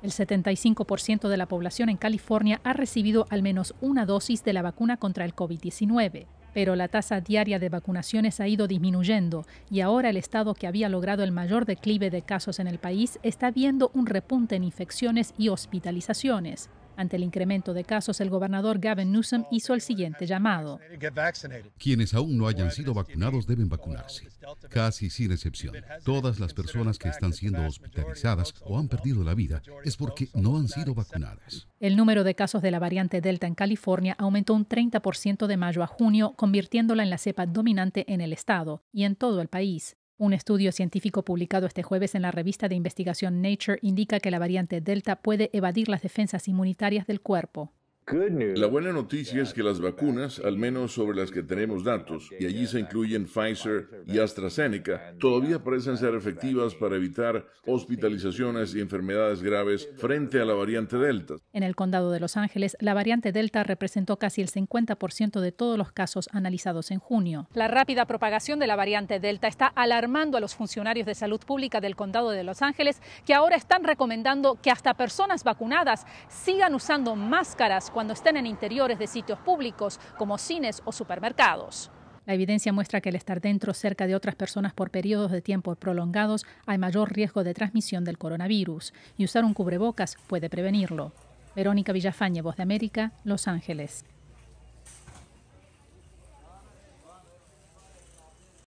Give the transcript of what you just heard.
El 75% de la población en California ha recibido al menos una dosis de la vacuna contra el COVID-19, pero la tasa diaria de vacunaciones ha ido disminuyendo y ahora el estado que había logrado el mayor declive de casos en el país está viendo un repunte en infecciones y hospitalizaciones. Ante el incremento de casos, el gobernador Gavin Newsom hizo el siguiente llamado. Quienes aún no hayan sido vacunados deben vacunarse, casi sin excepción. Todas las personas que están siendo hospitalizadas o han perdido la vida es porque no han sido vacunadas. El número de casos de la variante Delta en California aumentó un 30% de mayo a junio, convirtiéndola en la cepa dominante en el estado y en todo el país. Un estudio científico publicado este jueves en la revista de investigación Nature indica que la variante Delta puede evadir las defensas inmunitarias del cuerpo. La buena noticia es que las vacunas, al menos sobre las que tenemos datos, y allí se incluyen Pfizer y AstraZeneca, todavía parecen ser efectivas para evitar hospitalizaciones y enfermedades graves frente a la variante Delta. En el condado de Los Ángeles, la variante Delta representó casi el 50% de todos los casos analizados en junio. La rápida propagación de la variante Delta está alarmando a los funcionarios de salud pública del condado de Los Ángeles, que ahora están recomendando que hasta personas vacunadas sigan usando máscaras cuando estén en interiores de sitios públicos como cines o supermercados. La evidencia muestra que el estar dentro cerca de otras personas por periodos de tiempo prolongados hay mayor riesgo de transmisión del coronavirus y usar un cubrebocas puede prevenirlo. Verónica Villafañe, Voz de América, Los Ángeles.